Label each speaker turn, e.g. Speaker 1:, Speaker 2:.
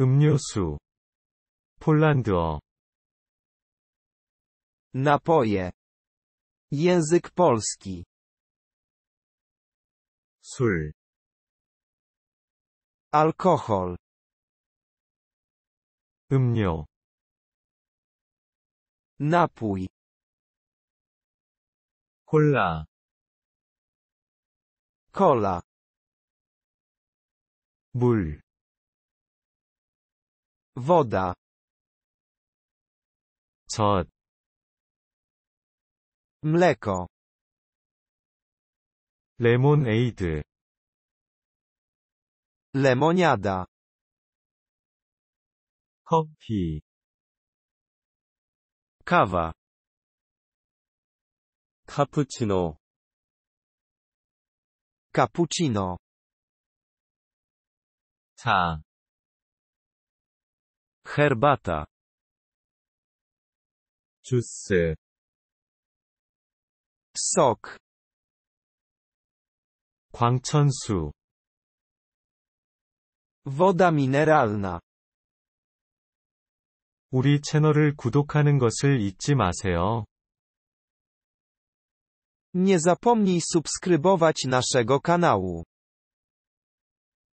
Speaker 1: 음료수 폴란드어 napoje język polski 술 alkohol 음료 napój 콜라 cola 물 woda. 첫 mleko lemonade lemoniada kopi kawa cappuccino cappuccino Ta. Herbata. 주스. sok.
Speaker 2: 광천수. Woda mineralna. 우리 채널을 구독하는 것을 잊지 마세요. Nie zapomnij
Speaker 1: subskrybować naszego kanału.